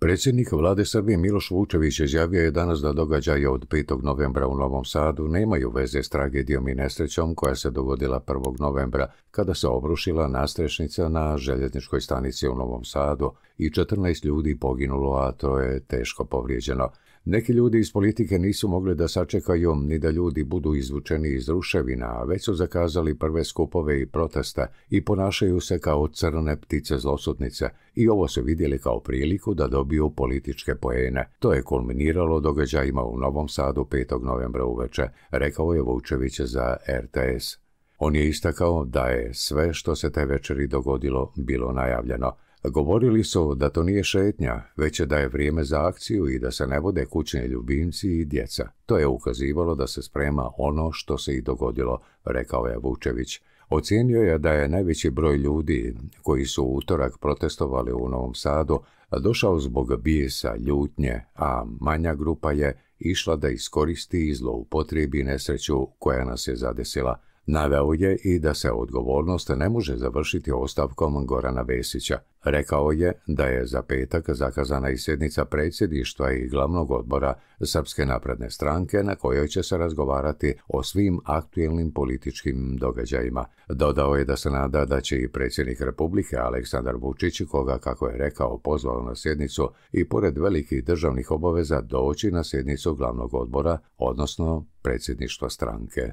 Predsjednik vlade Srbije Miloš Vučević izjavio je danas da događaje od 5. novembra u Novom Sadu nemaju veze s tragedijom i nesrećom koja se dogodila 1. novembra kada se obrušila nastrešnica na željezničkoj stanici u Novom Sadu i 14 ljudi poginulo, a to je teško povrijeđeno. Neki ljudi iz politike nisu mogli da sačekaju ni da ljudi budu izvučeni iz ruševina, a već su zakazali prve skupove i protesta i ponašaju se kao crne ptice zlosutnice i ovo su vidjeli kao priliku da dobiju bio političke poene. To je kulminiralo događajima u Novom Sadu 5. novembra uveče, rekao je Vučević za RTS. On je istakao da je sve što se te večeri dogodilo bilo najavljeno. Govorili su da to nije šetnja, već da je vrijeme za akciju i da se ne vode kućne ljubimci i djeca. To je ukazivalo da se sprema ono što se i dogodilo, rekao je Vučević. Ocijenio je da je najveći broj ljudi koji su u utorak protestovali u Novom Sadu došao zbog bijesa, ljutnje, a manja grupa je išla da iskoristi i zloupotrijebi nesreću koja nas je zadesila, Naveo je i da se odgovornost ne može završiti ostavkom Gorana Vesića. Rekao je da je za petak zakazana i sjednica predsjedništva i glavnog odbora Srpske napredne stranke na kojoj će se razgovarati o svim aktuelnim političkim događajima. Dodao je da se nada da će i predsjednik Republike Aleksandar Vučić, koga, kako je rekao, pozvao na sjednicu i pored velikih državnih obaveza doći na sjednicu glavnog odbora, odnosno predsjedništva stranke.